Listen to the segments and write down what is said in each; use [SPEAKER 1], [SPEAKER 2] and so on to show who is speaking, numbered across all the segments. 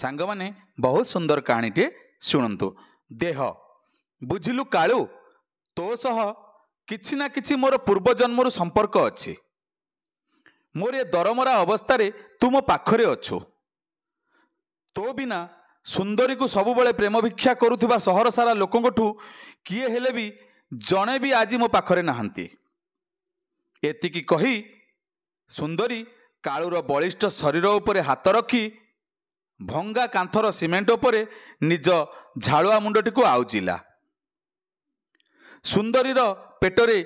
[SPEAKER 1] ସାଙ୍ଗମାନେ ବହୁତ ସୁନ୍ଦର କାହାଣୀଟିଏ ଶୁଣନ୍ତୁ ଦେହ ବୁଝିଲୁ କାଳୁ ତୋ ସହ କିଛି ନା କିଛି ମୋର ପୂର୍ବ ଜନ୍ମରୁ ସମ୍ପର୍କ ଅଛି ମୋର ଏ ଦରମରା ଅବସ୍ଥାରେ ତୁ ମୋ ପାଖରେ ଅଛୁ ତୋ ବିନା ସୁନ୍ଦରୀକୁ ସବୁବେଳେ ପ୍ରେମ ଭିକ୍ଷା କରୁଥିବା ସହର ସାରା ଲୋକଙ୍କଠୁ କିଏ ହେଲେ ବି ଜଣେ ବି ଆଜି ମୋ ପାଖରେ ନାହାନ୍ତି ଏତିକି କହି ସୁନ୍ଦରୀ କାଳୁର ବଳିଷ୍ଠ ଶରୀର ଉପରେ ହାତ ରଖି ଭଙ୍ଗା କାନ୍ଥର ସିମେଣ୍ଟ ଉପରେ ନିଜ ଝାଳୁଆ ମୁଣ୍ଡଟିକୁ ଆଉଜିଲା ସୁନ୍ଦରୀର ପେଟରେ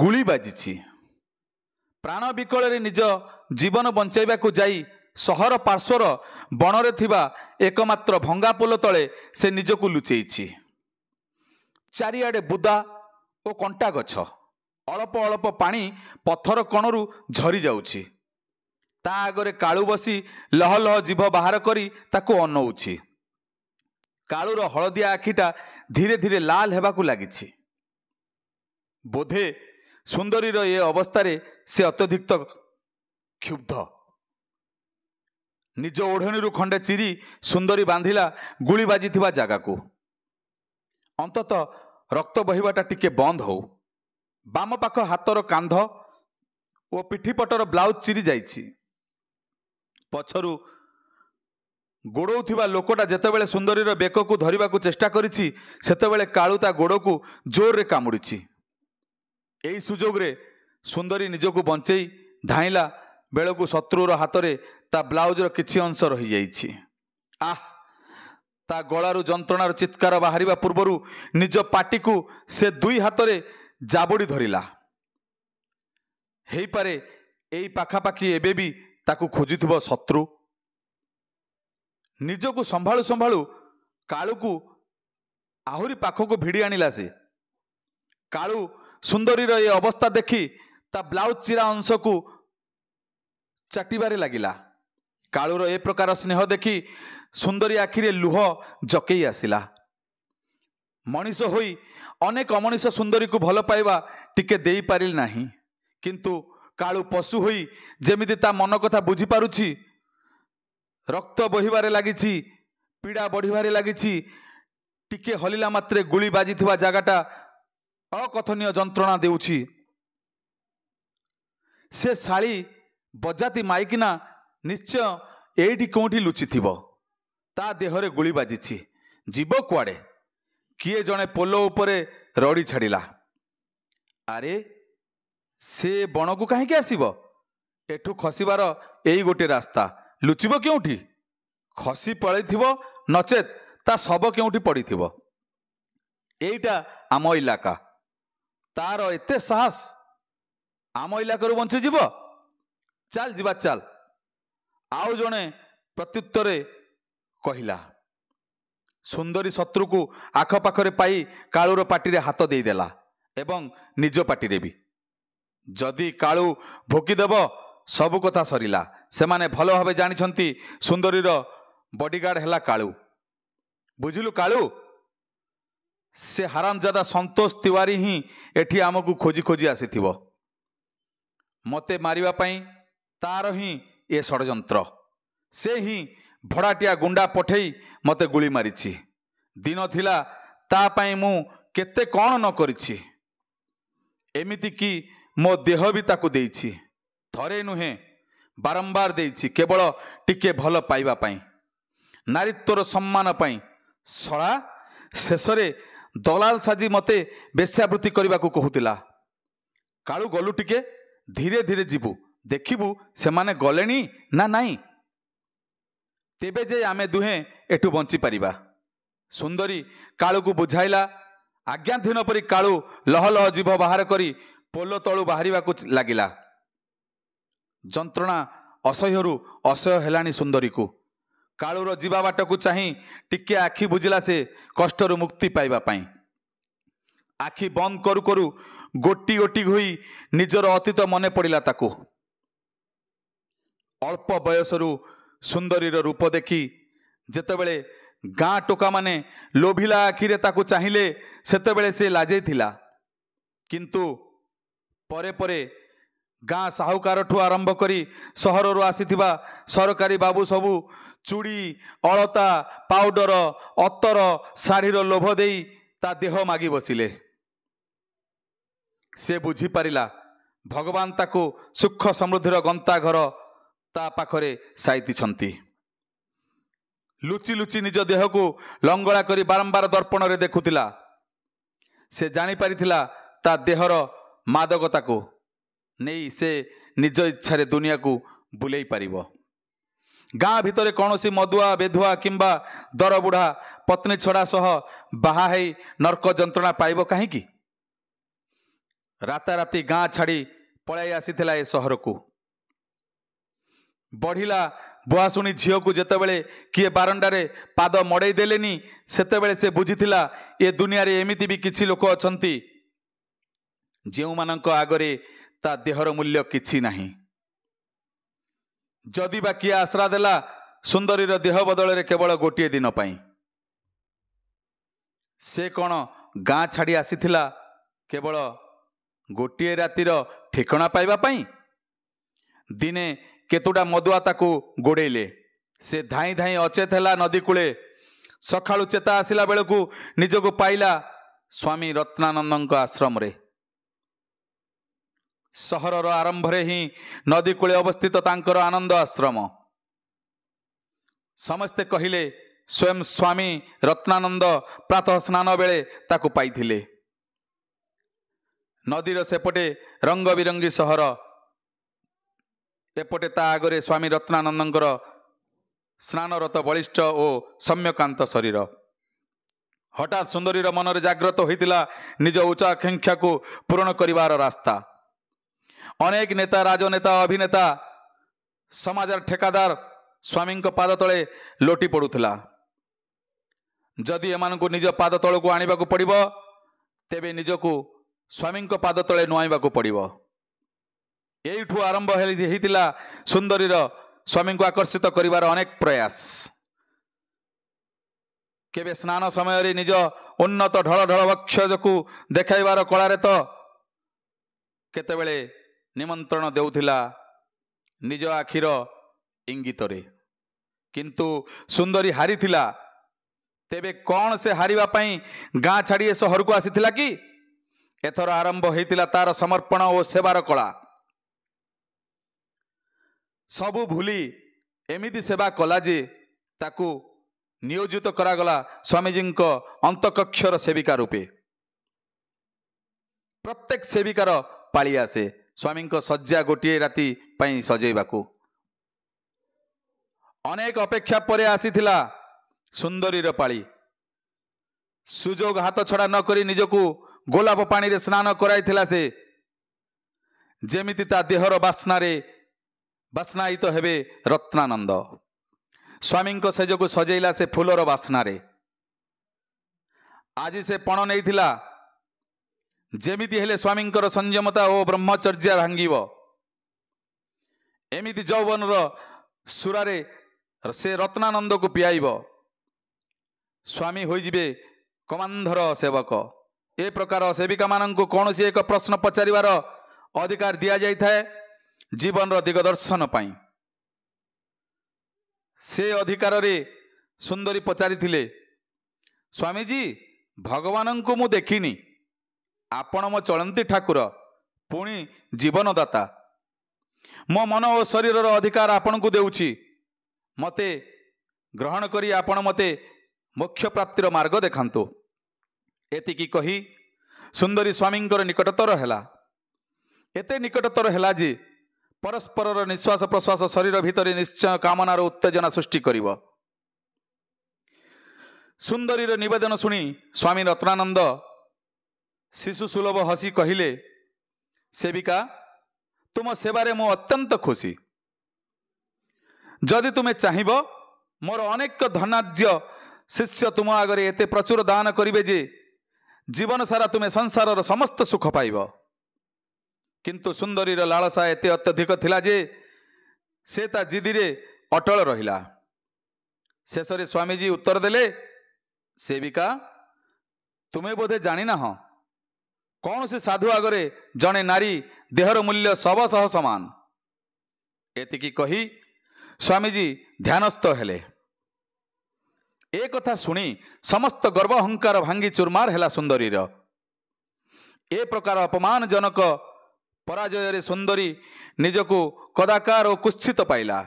[SPEAKER 1] ଗୁଳି ବାଜିଛି ପ୍ରାଣ ବିକଳରେ ନିଜ ଜୀବନ ବଞ୍ଚାଇବାକୁ ଯାଇ ସହର ପାର୍ଶ୍ୱର ବଣରେ ଥିବା ଏକମାତ୍ର ଭଙ୍ଗା ପୋଲ ତଳେ ସେ ନିଜକୁ ଲୁଚେଇଛି ଚାରିଆଡ଼େ ବୁଦା ଓ କଣ୍ଟା ଗଛ ଅଳ୍ପ ଅଳ୍ପ ପାଣି ପଥର କଣରୁ ଝରିଯାଉଛି ତା ଆଗରେ କାଳୁ ବସି ଲହ ଲହ ଜୀଭ ବାହାର କରି ତାକୁ ଅନଉଛି କାଳୁର ହଳଦିଆ ଆଖିଟା ଧୀରେ ଧୀରେ ଲାଲ ହେବାକୁ ଲାଗିଛି ବୋଧେ ସୁନ୍ଦରୀର ଏ ଅବସ୍ଥାରେ ସେ ଅତ୍ୟଧିକ କ୍ଷୁବ୍ଧ ନିଜ ଓଢ଼ଣୀରୁ ଖଣ୍ଡେ ଚିରି ସୁନ୍ଦରୀ ବାନ୍ଧିଲା ଗୁଳି ବାଜିଥିବା ଜାଗାକୁ ଅନ୍ତତଃ ରକ୍ତ ବହିବାଟା ଟିକେ ବନ୍ଦ ହଉ ବାମ ପାଖ ହାତର କାନ୍ଧ ଓ ପିଠିପଟର ବ୍ଲାଉଜ୍ ଚିରି ଯାଇଛି ପଛରୁ ଗୋଡ଼ଉଥିବା ଲୋକଟା ଯେତେବେଳେ ସୁନ୍ଦରୀର ବେକକୁ ଧରିବାକୁ ଚେଷ୍ଟା କରିଛି ସେତେବେଳେ କାଳୁ ତା ଗୋଡ଼କୁ ଜୋରରେ କାମୁଡ଼ିଛି ଏହି ସୁଯୋଗରେ ସୁନ୍ଦରୀ ନିଜକୁ ବଞ୍ଚେଇ ଧାଇଁଲା ବେଳକୁ ଶତ୍ରୁର ହାତରେ ତା ବ୍ଲାଉଜ୍ର କିଛି ଅଂଶ ରହିଯାଇଛି ଆହ ତା ଗଳାରୁ ଯନ୍ତ୍ରଣାର ଚିତ୍କାର ବାହାରିବା ପୂର୍ବରୁ ନିଜ ପାଟିକୁ ସେ ଦୁଇ ହାତରେ ଜାବୁଡ଼ି ଧରିଲା ହେଇପାରେ ଏଇ ପାଖାପାଖି ଏବେ ବି ତାକୁ ଖୋଜୁଥିବ ଶତ୍ରୁ ନିଜକୁ ସମ୍ଭାଳୁ ସମ୍ଭାଳୁ କାଳୁକୁ ଆହୁରି ପାଖକୁ ଭିଡ଼ି ଆଣିଲା ସେ କାଳୁ ସୁନ୍ଦରୀର ଏ ଅବସ୍ଥା ଦେଖି ତା ବ୍ଲାଉଜ ଚିରା ଅଂଶକୁ ଚାଟିବାରେ ଲାଗିଲା କାଳୁର ଏ ପ୍ରକାର ସ୍ନେହ ଦେଖି ସୁନ୍ଦରୀ ଆଖିରେ ଲୁହ ଜକେଇ ଆସିଲା ମଣିଷ ହୋଇ ଅନେକ ଅମଣିଷ ସୁନ୍ଦରୀକୁ ଭଲ ପାଇବା ଟିକେ ଦେଇପାରିଲି ନାହିଁ କିନ୍ତୁ କାଳୁ ପଶୁ ହୋଇ ଯେମିତି ତା ମନ କଥା ବୁଝିପାରୁଛି ରକ୍ତ ବୋହିବାରେ ଲାଗିଛି ପୀଡ଼ା ବଢ଼ିବାରେ ଲାଗିଛି ଟିକେ ହଲିଲା ମାତ୍ରେ ଗୁଳି ବାଜିଥିବା ଜାଗାଟା ଅକଥନୀୟ ଯନ୍ତ୍ରଣା ଦେଉଛି ସେ ଶାଳୀ ବଜାତି ମାଇକିନା ନିଶ୍ଚୟ ଏଇଠି କେଉଁଠି ଲୁଚିଥିବ ତା ଦେହରେ ଗୁଳି ବାଜିଛି ଯିବ କୁଆଡ଼େ କିଏ ଜଣେ ପୋଲ ଉପରେ ରଡ଼ି ଛାଡ଼ିଲା ଆରେ ସେ ବଣକୁ କାହିଁକି ଆସିବ ଏଠୁ ଖସିବାର ଏଇ ଗୋଟିଏ ରାସ୍ତା ଲୁଚିବ କେଉଁଠି ଖସି ପଳେଇଥିବ ନଚେତ୍ ତା ଶବ କେଉଁଠି ପଡ଼ିଥିବ ଏଇଟା ଆମ ଇଲାକା ତାର ଏତେ ସାହସ ଆମ ଇଲାକାରୁ ବଞ୍ଚିଯିବ ଚାଲ ଯିବା ଚାଲ ଆଉ ଜଣେ ପ୍ରତ୍ୟୁତ୍ତରେ କହିଲା ସୁନ୍ଦରୀ ଶତ୍ରୁକୁ ଆଖପାଖରେ ପାଇ କାଳୁର ପାଟିରେ ହାତ ଦେଇଦେଲା ଏବଂ ନିଜ ପାଟିରେ ବି ଯଦି କାଳୁ ଭୋକିଦେବ ସବୁ କଥା ସରିଲା ସେମାନେ ଭଲ ଭାବେ ଜାଣିଛନ୍ତି ସୁନ୍ଦରୀର ବଡ଼ିଗାର୍ଡ଼ ହେଲା କାଳୁ ବୁଝିଲୁ କାଳୁ ସେ ହାରାମଜାଦା ସନ୍ତୋଷ ତିୱାରୀ ହିଁ ଏଠି ଆମକୁ ଖୋଜି ଖୋଜି ଆସିଥିବ ମୋତେ ମାରିବା ପାଇଁ ତାର ହିଁ ଏ ଷଡ଼ଯନ୍ତ୍ର ସେ ହିଁ ଭଡ଼ାଟିଆ ଗୁଣ୍ଡା ପଠେଇ ମୋତେ ଗୁଳି ମାରିଛି ଦିନ ଥିଲା ତା ପାଇଁ ମୁଁ କେତେ କ'ଣ ନ କରିଛି ଏମିତିକି ମୋ ଦେହ ବି ତାକୁ ଦେଇଛି ଥରେ ନୁହେଁ ବାରମ୍ବାର ଦେଇଛି କେବଳ ଟିକେ ଭଲ ପାଇବା ପାଇଁ ନାରୀତ୍ୱର ସମ୍ମାନ ପାଇଁ ଶଳା ଶେଷରେ ଦଲାଲ ସାଜି ମୋତେ ବେଶ୍ୟାବୃତ୍ତି କରିବାକୁ କହୁଥିଲା କାଳୁ ଗଲୁ ଟିକେ ଧୀରେ ଧୀରେ ଯିବୁ ଦେଖିବୁ ସେମାନେ ଗଲେଣି ନା ନାହିଁ ତେବେ ଯେ ଆମେ ଦୁହେଁ ଏଠୁ ବଞ୍ଚିପାରିବା ସୁନ୍ଦରୀ କାଳୁକୁ ବୁଝାଇଲା ଆଜ୍ଞାଧୀନ ପରି କାଳୁ ଲହ ଲହ ଜୀବ ବାହାର କରି ପୋଲ ତଳୁ ବାହାରିବାକୁ ଲାଗିଲା ଯନ୍ତ୍ରଣା ଅସହ୍ୟରୁ ଅସହ୍ୟ ହେଲାଣି ସୁନ୍ଦରୀକୁ କାଳୁର ଯିବା ବାଟକୁ ଚାହିଁ ଟିକିଏ ଆଖି ବୁଝିଲା ସେ କଷ୍ଟରୁ ମୁକ୍ତି ପାଇବା ପାଇଁ ଆଖି ବନ୍ଦ କରୁ କରୁ ଗୋଟି ଗୋଟି ହୋଇ ନିଜର ଅତୀତ ମନେ ପଡ଼ିଲା ତାକୁ ଅଳ୍ପ ବୟସରୁ ସୁନ୍ଦରୀର ରୂପ ଦେଖି ଯେତେବେଳେ ଗାଁ ଟୋକାମାନେ ଲୋଭିଲା ଆଖିରେ ତାକୁ ଚାହିଁଲେ ସେତେବେଳେ ସେ ଲାଜେଇଥିଲା କିନ୍ତୁ ପରେ ପରେ ଗାଁ ସାହୁକାରଠୁ ଆରମ୍ଭ କରି ସହରରୁ ଆସିଥିବା ସରକାରୀ ବାବୁ ସବୁ ଚୁଡ଼ି ଅଳତା ପାଉଡର ଅତର ଶାଢ଼ୀର ଲୋଭ ଦେଇ ତା ଦେହ ମାଗି ବସିଲେ ସେ ବୁଝିପାରିଲା ଭଗବାନ ତାକୁ ସୁଖ ସମୃଦ୍ଧିର ଗନ୍ତା ଘର ତା ପାଖରେ ସାଇତିଛନ୍ତି ଲୁଚି ଲୁଚି ନିଜ ଦେହକୁ ଲଙ୍ଗଳା କରି ବାରମ୍ବାର ଦର୍ପଣରେ ଦେଖୁଥିଲା ସେ ଜାଣିପାରିଥିଲା ତା ଦେହର ମାଦକତାକୁ ନେଇ ସେ ନିଜ ଇଚ୍ଛାରେ ଦୁନିଆକୁ ବୁଲେଇ ପାରିବ ଗାଁ ଭିତରେ କୌଣସି ମଦୁଆ ବେଧୁଆ କିମ୍ବା ଦରବୁଢ଼ା ପତ୍ନୀ ଛଡ଼ା ସହ ବାହା ହେଇ ନର୍କ ଯନ୍ତ୍ରଣା ପାଇବ କାହିଁକି ରାତାରାତି ଗାଁ ଛାଡ଼ି ପଳାଇ ଆସିଥିଲା ଏ ସହରକୁ ବଢ଼ିଲା ବୁହାଶୁଣୀ ଝିଅକୁ ଯେତେବେଳେ କିଏ ବାରଣ୍ଡାରେ ପାଦ ମଡ଼େଇ ଦେଲେନି ସେତେବେଳେ ସେ ବୁଝିଥିଲା ଏ ଦୁନିଆରେ ଏମିତି ବି କିଛି ଲୋକ ଅଛନ୍ତି ଯେଉଁମାନଙ୍କ ଆଗରେ ତା ଦେହର ମୂଲ୍ୟ କିଛି ନାହିଁ ଯଦି ବା କିଏ ଆଶ୍ରା ଦେଲା ସୁନ୍ଦରୀର ଦେହ ବଦଳରେ କେବଳ ଗୋଟିଏ ଦିନ ପାଇଁ ସେ କ'ଣ ଗାଁ ଛାଡ଼ି ଆସିଥିଲା କେବଳ ଗୋଟିଏ ରାତିର ଠିକଣା ପାଇବା ପାଇଁ ଦିନେ କେତୋଟା ମଦୁଆ ତାକୁ ଗୋଡ଼େଇଲେ ସେ ଧାଇଁ ଧାଇଁ ଅଚେତ ହେଲା ନଦୀ କୂଳେ ସକାଳୁ ଚେତା ଆସିଲା ବେଳକୁ ନିଜକୁ ପାଇଲା ସ୍ୱାମୀ ରତ୍ନାନନ୍ଦଙ୍କ ଆଶ୍ରମରେ ସହରର ଆରମ୍ଭରେ ହିଁ ନଦୀ କୂଳେ ଅବସ୍ଥିତ ତାଙ୍କର ଆନନ୍ଦ ଆଶ୍ରମ ସମସ୍ତେ କହିଲେ ସ୍ୱୟଂ ସ୍ୱାମୀ ରତ୍ନାନନ୍ଦ ପ୍ରାତଃ ସ୍ନାନ ବେଳେ ତାକୁ ପାଇଥିଲେ ନଦୀର ସେପଟେ ରଙ୍ଗ ବିରଙ୍ଗୀ ସହର ଏପଟେ ତା ଆଗରେ ସ୍ୱାମୀ ରତ୍ନାନନ୍ଦଙ୍କର ସ୍ନାନରତ ବଳିଷ୍ଠ ଓ ସମ୍ୟକାନ୍ତ ଶରୀର ହଠାତ୍ ସୁନ୍ଦରୀର ମନରେ ଜାଗ୍ରତ ହୋଇଥିଲା ନିଜ ଉଚ୍ଚାକାଂକ୍ଷାକୁ ପୂରଣ କରିବାର ରାସ୍ତା ଅନେକ ନେତା ରାଜନେତା ଅଭିନେତା ସମାଜର ଠେକାଦାର ସ୍ୱାମୀଙ୍କ ପାଦ ତଳେ ଲୋଟି ପଡ଼ୁଥିଲା ଯଦି ଏମାନଙ୍କୁ ନିଜ ପାଦ ତଳକୁ ଆଣିବାକୁ ପଡ଼ିବ ତେବେ ନିଜକୁ ସ୍ୱାମୀଙ୍କ ପାଦ ତଳେ ନୁଆଁଇବାକୁ ପଡ଼ିବ ଏଇଠୁ ଆରମ୍ଭ ହେଇଥିଲା ସୁନ୍ଦରୀର ସ୍ୱାମୀଙ୍କୁ ଆକର୍ଷିତ କରିବାର ଅନେକ ପ୍ରୟାସ କେବେ ସ୍ନାନ ସମୟରେ ନିଜ ଉନ୍ନତ ଢଳ ଢଳ ବକ୍ଷକୁ ଦେଖାଇବାର କଳାରେ ତ କେତେବେଳେ ନିମନ୍ତ୍ରଣ ଦେଉଥିଲା ନିଜ ଆଖିର ଇଙ୍ଗିତରେ କିନ୍ତୁ ସୁନ୍ଦରୀ ହାରିଥିଲା ତେବେ କ'ଣ ସେ ହାରିବା ପାଇଁ ଗାଁ ଛାଡ଼ି ଏ ସହରକୁ ଆସିଥିଲା କି ଏଥର ଆରମ୍ଭ ହୋଇଥିଲା ତାର ସମର୍ପଣ ଓ ସେବାର କଳା ସବୁ ଭୁଲି ଏମିତି ସେବା କଲା ଯେ ତାକୁ ନିୟୋଜିତ କରାଗଲା ସ୍ୱାମୀଜୀଙ୍କ ଅନ୍ତକକ୍ଷର ସେବିକା ରୂପେ ପ୍ରତ୍ୟେକ ସେବିକାର ପାଳି ଆସେ ସ୍ୱାମୀଙ୍କ ଶଯ୍ୟା ଗୋଟିଏ ରାତି ପାଇଁ ସଜେଇବାକୁ ଅନେକ ଅପେକ୍ଷା ପରେ ଆସିଥିଲା ସୁନ୍ଦରୀର ପାଳି ସୁଯୋଗ ହାତ ଛଡ଼ା ନ କରି ନିଜକୁ ଗୋଲାପ ପାଣିରେ ସ୍ନାନ କରାଇଥିଲା ସେ ଯେମିତି ତା ଦେହର ବାସ୍ନାରେ ବାସ୍ନାୟିତ ହେବେ ରତ୍ନାନନ୍ଦ ସ୍ୱାମୀଙ୍କ ସେଜକୁ ସଜେଇଲା ସେ ଫୁଲର ବାସ୍ନାରେ ଆଜି ସେ ପଣ ନେଇଥିଲା ଯେମିତି ହେଲେ ସ୍ୱାମୀଙ୍କର ସଂଯମତା ଓ ବ୍ରହ୍ମଚର୍ଯ୍ୟା ଭାଙ୍ଗିବ ଏମିତି ଯୌବନର ସୁରାରେ ସେ ରତ୍ନାନନ୍ଦକୁ ପିଆଇବ ସ୍ୱାମୀ ହୋଇଯିବେ କମାନ୍ଧର ସେବକ ଏ ପ୍ରକାର ସେବିକାମାନଙ୍କୁ କୌଣସି ଏକ ପ୍ରଶ୍ନ ପଚାରିବାର ଅଧିକାର ଦିଆଯାଇଥାଏ ଜୀବନର ଦିଗଦର୍ଶନ ପାଇଁ ସେ ଅଧିକାରରେ ସୁନ୍ଦରୀ ପଚାରିଥିଲେ ସ୍ୱାମୀଜୀ ଭଗବାନଙ୍କୁ ମୁଁ ଦେଖିନି ଆପଣ ମୋ ଚଳନ୍ତି ଠାକୁର ପୁଣି ଜୀବନଦାତା ମୋ ମନ ଓ ଶରୀରର ଅଧିକାର ଆପଣଙ୍କୁ ଦେଉଛି ମୋତେ ଗ୍ରହଣ କରି ଆପଣ ମୋତେ ମୋକ୍ଷ ପ୍ରାପ୍ତିର ମାର୍ଗ ଦେଖାନ୍ତୁ ଏତିକି କହି ସୁନ୍ଦରୀ ସ୍ୱାମୀଙ୍କର ନିକଟତର ହେଲା ଏତେ ନିକଟତର ହେଲା ଯେ ପରସ୍ପରର ନିଶ୍ୱାସ ପ୍ରଶ୍ୱାସ ଶରୀର ଭିତରେ ନିଶ୍ଚୟ କାମନାର ଉତ୍ତେଜନା ସୃଷ୍ଟି କରିବ ସୁନ୍ଦରୀର ନିବେଦନ ଶୁଣି ସ୍ୱାମୀ ରତ୍ନାନନ୍ଦ ଶିଶୁ ସୁଲଭ ହସି କହିଲେ ସେବିକା ତୁମ ସେବାରେ ମୁଁ ଅତ୍ୟନ୍ତ ଖୁସି ଯଦି ତୁମେ ଚାହିଁବ ମୋର ଅନେକ ଧନାର୍ଯ୍ୟ ଶିଷ୍ୟ ତୁମ ଆଗରେ ଏତେ ପ୍ରଚୁର ଦାନ କରିବେ ଯେ ଜୀବନସାରା ତୁମେ ସଂସାରର ସମସ୍ତ ସୁଖ ପାଇବ କିନ୍ତୁ ସୁନ୍ଦରୀର ଲାଳସା ଏତେ ଅତ୍ୟଧିକ ଥିଲା ଯେ ସେ ତା ଜିଦିରେ ଅଟଳ ରହିଲା ଶେଷରେ ସ୍ୱାମୀଜୀ ଉତ୍ତର ଦେଲେ ସେବିକା ତୁମେ ବୋଧେ ଜାଣିନାହଁ କୌଣସି ସାଧୁ ଆଗରେ ଜଣେ ନାରୀ ଦେହର ମୂଲ୍ୟ ସବଶହ ସମାନ ଏତିକି କହି ସ୍ୱାମୀଜୀ ଧ୍ୟାନସ୍ଥ ହେଲେ ଏ କଥା ଶୁଣି ସମସ୍ତ ଗର୍ବ ଅହଙ୍କାର ଭାଙ୍ଗି ଚୁର୍ମାର ହେଲା ସୁନ୍ଦରୀର ଏ ପ୍ରକାର ଅପମାନଜନକ ପରାଜୟରେ ସୁନ୍ଦରୀ ନିଜକୁ କଦାକାର ଓ କୁତ୍ସିତ ପାଇଲା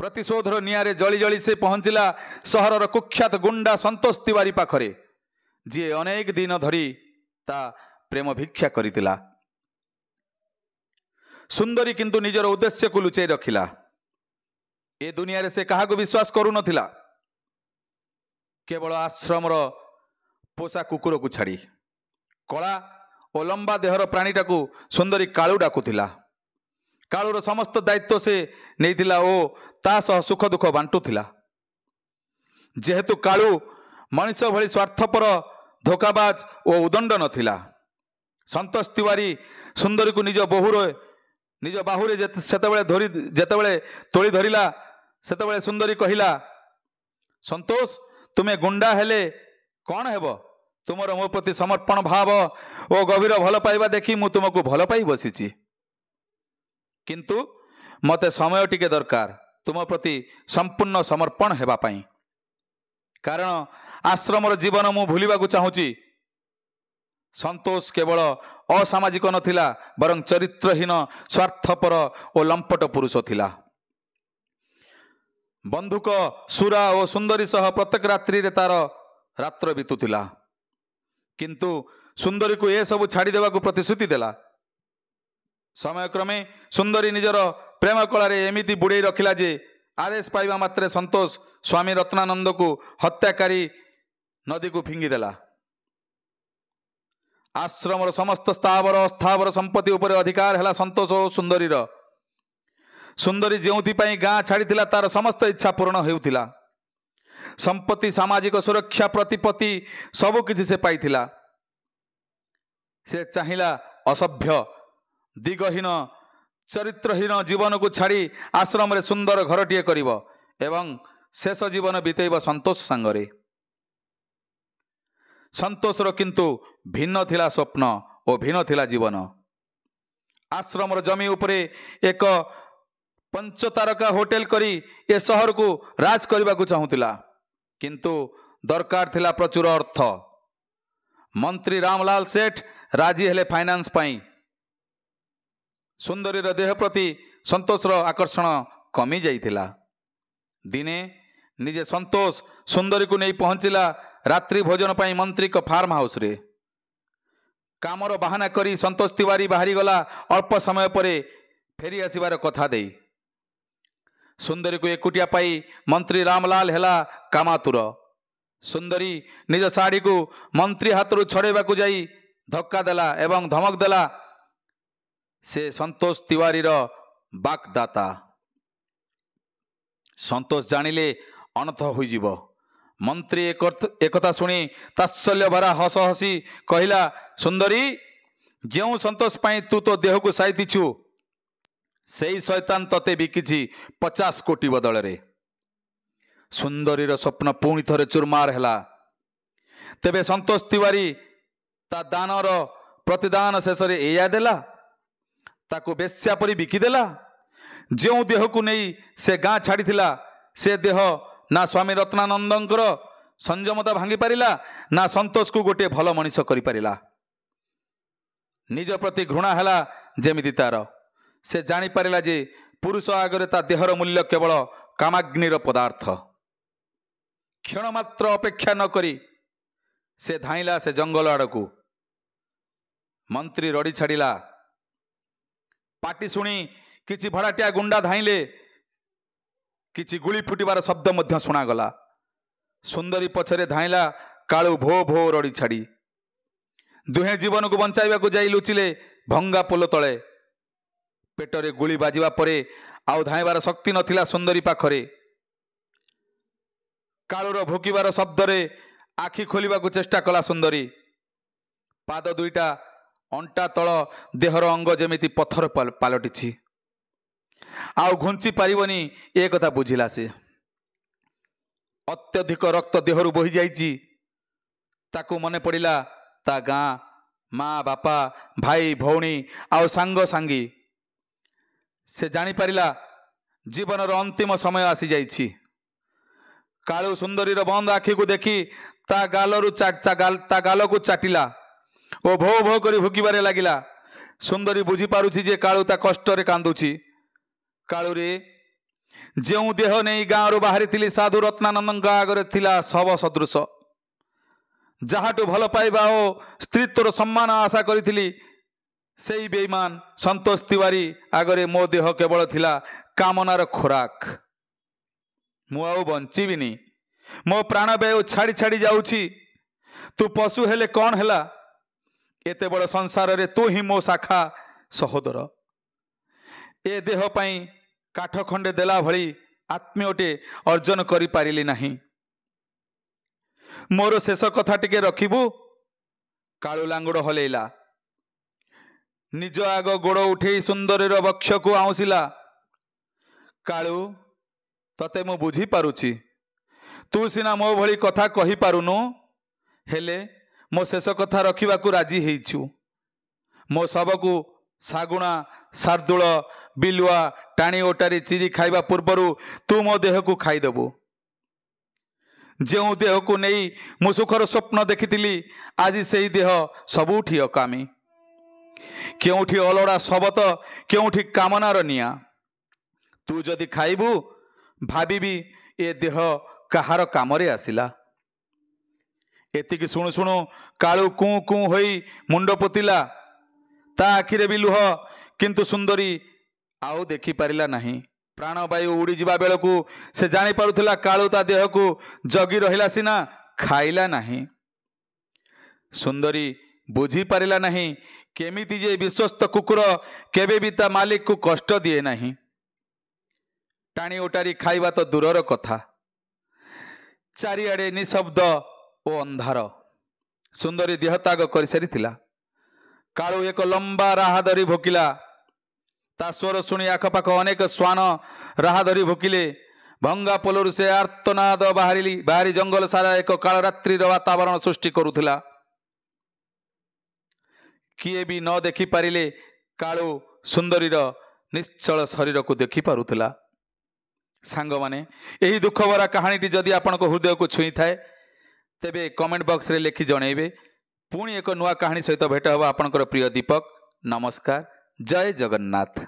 [SPEAKER 1] ପ୍ରତିଶୋଧର ନିଆଁରେ ଜଳି ଜଳି ସେ ପହଞ୍ଚିଲା ସହରର କୁଖ୍ୟାତ ଗୁଣ୍ଡା ସନ୍ତୋଷ ତିୱାରୀ ପାଖରେ ଯିଏ ଅନେକ ଦିନ ଧରି ତା' ପ୍ରେମ ଭିକ୍ଷା କରିଥିଲା ସୁନ୍ଦରୀ କିନ୍ତୁ ନିଜର ଉଦ୍ଦେଶ୍ୟକୁ ଲୁଚାଇ ରଖିଲା ଏ ଦୁନିଆରେ ସେ କାହାକୁ ବିଶ୍ୱାସ କରୁନଥିଲା କେବଳ ଆଶ୍ରମର ପୋଷା କୁକୁରକୁ ଛାଡ଼ି କଳା ଓ ଲମ୍ବା ଦେହର ପ୍ରାଣୀଟାକୁ ସୁନ୍ଦରୀ କାଳୁ ଡାକୁଥିଲା କାଳୁର ସମସ୍ତ ଦାୟିତ୍ୱ ସେ ନେଇଥିଲା ଓ ତା ସହ ସୁଖ ଦୁଃଖ ବାଣ୍ଟୁଥିଲା ଯେହେତୁ କାଳୁ ମଣିଷ ଭଳି ସ୍ୱାର୍ଥପର ଧୋକାବାଜ ଓ ଉଦଣ୍ଡ ନଥିଲା सन्तोष तिवरी सुन्दरीको निज बो र निज बाहुरी जति बेला तोलि धरलान्तोष तुमे गुण्डाले कन् तुम मो प्रति समर्पण भाव ओ गभीर भल पेकि मु तुमको भल पै बसिचि किंतु मते समय टिक दरकार तुम प्रति सम्पूर्ण समर्पण हेबा हे कारण आश्रम र जीवन म भुलिएको चाहन्छु ସନ୍ତୋଷ କେବଳ ଅସାମାଜିକ ନଥିଲା ବରଂ ଚରିତ୍ରହୀନ ସ୍ୱାର୍ଥପର ଓ ଲମ୍ପଟ ପୁରୁଷ ଥିଲା ବନ୍ଧୁକ ସୁରା ଓ ସୁନ୍ଦରୀ ସହ ପ୍ରତ୍ୟେକ ରାତ୍ରିରେ ତାର ରାତ୍ର ବିତୁଥିଲା କିନ୍ତୁ ସୁନ୍ଦରୀକୁ ଏସବୁ ଛାଡ଼ିଦେବାକୁ ପ୍ରତିଶ୍ରୁତି ଦେଲା ସମୟକ୍ରମେ ସୁନ୍ଦରୀ ନିଜର ପ୍ରେମ କଳାରେ ଏମିତି ବୁଡ଼େଇ ରଖିଲା ଯେ ଆଦେଶ ପାଇବା ମାତ୍ରେ ସନ୍ତୋଷ ସ୍ୱାମୀ ରତ୍ନାନନ୍ଦକୁ ହତ୍ୟାକାରୀ ନଦୀକୁ ଫିଙ୍ଗିଦେଲା ଆଶ୍ରମର ସମସ୍ତ ସ୍ଥାବର ଅସ୍ଥାବର ସମ୍ପତ୍ତି ଉପରେ ଅଧିକାର ହେଲା ସନ୍ତୋଷ ଓ ସୁନ୍ଦରୀର ସୁନ୍ଦରୀ ଯେଉଁଥିପାଇଁ ଗାଁ ଛାଡ଼ିଥିଲା ତାର ସମସ୍ତ ଇଚ୍ଛା ପୂରଣ ହେଉଥିଲା ସମ୍ପତ୍ତି ସାମାଜିକ ସୁରକ୍ଷା ପ୍ରତିପତ୍ତି କିଛି ସେ ପାଇଥିଲା ସେ ଚାହିଁଲା ଅସଭ୍ୟ ଦିଗହୀନ ଚରିତ୍ରହୀନ ଜୀବନକୁ ଛାଡ଼ି ଆଶ୍ରମରେ ସୁନ୍ଦର ଘରଟିଏ କରିବ ଏବଂ ଶେଷ ଜୀବନ ବିତେଇବ ସନ୍ତୋଷ ସାଙ୍ଗରେ ସନ୍ତୋଷର କିନ୍ତୁ ଭିନ୍ନ ଥିଲା ସ୍ୱପ୍ନ ଓ ଭିନ୍ନ ଥିଲା ଜୀବନ ଆଶ୍ରମର ଜମି ଉପରେ ଏକ ପଞ୍ଚତାରକା ହୋଟେଲ କରି ଏ ସହରକୁ ରାଜ କରିବାକୁ ଚାହୁଁଥିଲା କିନ୍ତୁ ଦରକାର ଥିଲା ପ୍ରଚୁର ଅର୍ଥ ମନ୍ତ୍ରୀ ରାମଲାଲ ସେଠ ରାଜି ହେଲେ ଫାଇନାନ୍ସ ପାଇଁ ସୁନ୍ଦରୀର ଦେହ ପ୍ରତି ସନ୍ତୋଷର ଆକର୍ଷଣ କମିଯାଇଥିଲା ଦିନେ ନିଜେ ସନ୍ତୋଷ ସୁନ୍ଦରୀକୁ ନେଇ ପହଞ୍ଚିଲା ରାତ୍ରି ଭୋଜନ ପାଇଁ ମନ୍ତ୍ରୀଙ୍କ ଫାର୍ମ ହାଉସରେ କାମର ବାହାନା କରି ସନ୍ତୋଷ ତିୱାରୀ ବାହାରିଗଲା ଅଳ୍ପ ସମୟ ପରେ ଫେରି ଆସିବାର କଥା ଦେଇ ସୁନ୍ଦରୀକୁ ଏକୁଟିଆ ପାଇ ମନ୍ତ୍ରୀ ରାମଲାଲ ହେଲା କାମାତୁର ସୁନ୍ଦରୀ ନିଜ ଶାଢ଼ୀକୁ ମନ୍ତ୍ରୀ ହାତରୁ ଛଡ଼େଇବାକୁ ଯାଇ ଧକ୍କା ଦେଲା ଏବଂ ଧମକ ଦେଲା ସେ ସନ୍ତୋଷ ତିୱାରୀର ବାକ୍ଦାତା ସନ୍ତୋଷ ଜାଣିଲେ ଅନଥ ହୋଇଯିବ ମନ୍ତ୍ରୀ ଏକଥା ଶୁଣି ତାତ୍ସଲ୍ୟ ଭରା ହସ ହସି କହିଲା ସୁନ୍ଦରୀ ଯେଉଁ ସନ୍ତୋଷ ପାଇଁ ତୁ ତୋ ଦେହକୁ ସାଇତିଛୁ ସେଇ ଶୈତାନ ତତେ ବିକିଛି ପଚାଶ କୋଟି ବଦଳରେ ସୁନ୍ଦରୀର ସ୍ୱପ୍ନ ପୁଣି ଥରେ ଚୁର୍ମାର ହେଲା ତେବେ ସନ୍ତୋଷ ତିୱାରୀ ତା ଦାନର ପ୍ରତିଦାନ ଶେଷରେ ଏଇଆ ଦେଲା ତାକୁ ବେଶ୍ୟା ପରି ବିକିଦେଲା ଯେଉଁ ଦେହକୁ ନେଇ ସେ ଗାଁ ଛାଡ଼ିଥିଲା ସେ ଦେହ ନା ସ୍ୱାମୀ ରତ୍ନାନନ୍ଦଙ୍କର ସଂଯମତା ଭାଙ୍ଗିପାରିଲା ନା ସନ୍ତୋଷକୁ ଗୋଟିଏ ଭଲ ମଣିଷ କରିପାରିଲା ନିଜ ପ୍ରତି ଘୃଣା ହେଲା ଯେମିତି ତା'ର ସେ ଜାଣିପାରିଲା ଯେ ପୁରୁଷ ଆଗରେ ତା ଦେହର ମୂଲ୍ୟ କେବଳ କାମାଗ୍ନିର ପଦାର୍ଥ କ୍ଷଣ ମାତ୍ର ଅପେକ୍ଷା ନକରି ସେ ଧାଇଁଲା ସେ ଜଙ୍ଗଲ ଆଡ଼କୁ ମନ୍ତ୍ରୀ ରଡ଼ି ଛାଡ଼ିଲା ପାଟି ଶୁଣି କିଛି ଭଡ଼ାଟିଆ ଗୁଣ୍ଡା ଧାଇଁଲେ କିଛି ଗୁଳି ଫୁଟିବାର ଶବ୍ଦ ମଧ୍ୟ ଶୁଣାଗଲା ସୁନ୍ଦରୀ ପଛରେ ଧାଇଁଲା କାଳୁ ଭୋ ଭୋ ରଡ଼ି ଛାଡ଼ି ଦୁହେଁ ଜୀବନକୁ ବଞ୍ଚାଇବାକୁ ଯାଇ ଲୁଚିଲେ ଭଙ୍ଗା ପୋଲ ତଳେ ପେଟରେ ଗୁଳି ବାଜିବା ପରେ ଆଉ ଧାଇଁବାର ଶକ୍ତି ନଥିଲା ସୁନ୍ଦରୀ ପାଖରେ କାଳୁର ଭୋକିବାର ଶବ୍ଦରେ ଆଖି ଖୋଲିବାକୁ ଚେଷ୍ଟା କଲା ସୁନ୍ଦରୀ ପାଦ ଦୁଇଟା ଅଣ୍ଟା ତଳ ଦେହର ଅଙ୍ଗ ଯେମିତି ପଥର ପାଲଟିଛି ଆଉ ଘୁଞ୍ଚି ପାରିବନି ଏ କଥା ବୁଝିଲା ସେ ଅତ୍ୟଧିକ ରକ୍ତ ଦେହରୁ ବୋହିଯାଇଛି ତାକୁ ମନେ ପଡ଼ିଲା ତା ଗାଁ ମା ବାପା ଭାଇ ଭଉଣୀ ଆଉ ସାଙ୍ଗସାଙ୍ଗୀ ସେ ଜାଣିପାରିଲା ଜୀବନର ଅନ୍ତିମ ସମୟ ଆସିଯାଇଛି କାଳୁ ସୁନ୍ଦରୀର ବନ୍ଦ ଆଖିକୁ ଦେଖି ତା ଗାଲରୁ ତା ଗାଲକୁ ଚାଟିଲା ଓ ଭୋ ଭୋ କରି ଭୁକିବାରେ ଲାଗିଲା ସୁନ୍ଦରୀ ବୁଝିପାରୁଛି ଯେ କାଳୁ ତା କଷ୍ଟରେ କାନ୍ଦୁଛି କାଳୁରେ ଯେଉଁ ଦେହ ନେଇ ଗାଁରୁ ବାହାରିଥିଲି ସାଧୁ ରତ୍ନାନନ୍ଦଙ୍କ ଆଗରେ ଥିଲା ଶବ ସଦୃଶ ଯାହାଠୁ ଭଲ ପାଇବା ଓ ସ୍ତ୍ରୀତ୍ୱର ସମ୍ମାନ ଆଶା କରିଥିଲି ସେଇ ବେଇମାନ ସନ୍ତୋଷ ତିୱାରୀ ଆଗରେ ମୋ ଦେହ କେବଳ ଥିଲା କାମନାର ଖୋରାକ ମୁଁ ଆଉ ବଞ୍ଚିବିନି ମୋ ପ୍ରାଣ ବ୍ୟୟ ଛାଡ଼ି ଛାଡ଼ି ଯାଉଛି ତୁ ପଶୁ ହେଲେ କ'ଣ ହେଲା ଏତେ ବଡ଼ ସଂସାରରେ ତୁ ହିଁ ମୋ ଶାଖା ସହୋଦର ଏ ଦେହ ପାଇଁ କାଠ ଖଣ୍ଡେ ଦେଲା ଭଳି ଆତ୍ମୀୟଟେ ଅର୍ଜନ କରିପାରିଲି ନାହିଁ ମୋର ଶେଷ କଥା ଟିକେ ରଖିବୁ କାଳୁ ଲାଙ୍ଗୁଡ଼ ହଲେଇଲା ନିଜ ଆଗ ଗୋଡ଼ ଉଠେଇ ସୁନ୍ଦରୀର ବକ୍ଷକୁ ଆଉସିଲା କାଳୁ ତତେ ମୁଁ ବୁଝିପାରୁଛି ତୁ ସିନା ମୋ ଭଳି କଥା କହିପାରୁନୁ ହେଲେ ମୋ ଶେଷ କଥା ରଖିବାକୁ ରାଜି ହେଇଛୁ ମୋ ଶବକୁ ଶାଗୁଣା ଶାର୍ଦ୍ଦୁଳ ବିଲୁଆ ଟାଣି ଓଟାରି ଚିରି ଖାଇବା ପୂର୍ବରୁ ତୁ ମୋ ଦେହକୁ ଖାଇଦେବୁ ଯେଉଁ ଦେହକୁ ନେଇ ମୁଁ ସୁଖର ସ୍ୱପ୍ନ ଦେଖିଥିଲି ଆଜି ସେଇ ଦେହ ସବୁଠି ଅକାମୀ କେଉଁଠି ଅଲଡ଼ା ଶବତ କେଉଁଠି କାମନାର ନିଆଁ ତୁ ଯଦି ଖାଇବୁ ଭାବିବି ଏ ଦେହ କାହାର କାମରେ ଆସିଲା ଏତିକି ଶୁଣୁ ଶୁଣୁ କାଳୁ କୁଁ କୁଁ ହୋଇ ମୁଣ୍ଡ ପୋତିଲା ତା ଆଖିରେ ବି ଲୁହ କିନ୍ତୁ ସୁନ୍ଦରୀ ଆଉ ଦେଖିପାରିଲା ନାହିଁ ପ୍ରାଣବାୟୁ ଉଡ଼ିଯିବା ବେଳକୁ ସେ ଜାଣିପାରୁଥିଲା କାଳୁ ତା ଦେହକୁ ଜଗି ରହିଲା ସିନା ଖାଇଲା ନାହିଁ ସୁନ୍ଦରୀ ବୁଝିପାରିଲା ନାହିଁ କେମିତି ଯେ ବିଶ୍ୱସ୍ତ କୁକୁର କେବେ ବି ତା ମାଲିକକୁ କଷ୍ଟ ଦିଏ ନାହିଁ ଟାଣି ଓଟାରି ଖାଇବା ତ ଦୂରର କଥା ଚାରିଆଡ଼େ ନିଶବ୍ଦ ଓ ଅନ୍ଧାର ସୁନ୍ଦରୀ ଦେହ ତ୍ୟାଗ କରିସାରିଥିଲା କାଳୁ ଏକ ଲମ୍ବା ରାହା ଧରି ଭୋକିଲା ତା ସ୍ୱର ଶୁଣି ଆଖପାଖ ଅନେକ ଶ୍ୱାନ ରାହା ଧରି ଭୋକିଲେ ଭଙ୍ଗା ପୋଲରୁ ସେ ଆର୍ତ୍ତନାଦ ବାହାରିଲି ବାହାରି ଜଙ୍ଗଲ ସାରା ଏକ କାଳରାତ୍ରିର ବାତାବରଣ ସୃଷ୍ଟି କରୁଥିଲା କିଏ ବି ନ ଦେଖିପାରିଲେ କାଳୁ ସୁନ୍ଦରୀର ନିଶ୍ଚଳ ଶରୀରକୁ ଦେଖିପାରୁଥିଲା ସାଙ୍ଗମାନେ ଏହି ଦୁଃଖଭରା କାହାଣୀଟି ଯଦି ଆପଣଙ୍କ ହୃଦୟକୁ ଛୁଇଁଥାଏ ତେବେ କମେଣ୍ଟ ବକ୍ସରେ ଲେଖି ଜଣାଇବେ ପୁଣି ଏକ ନୂଆ କାହାଣୀ ସହିତ ଭେଟ ହେବ ଆପଣଙ୍କର ପ୍ରିୟ ଦୀପକ ନମସ୍କାର जय जगन्नाथ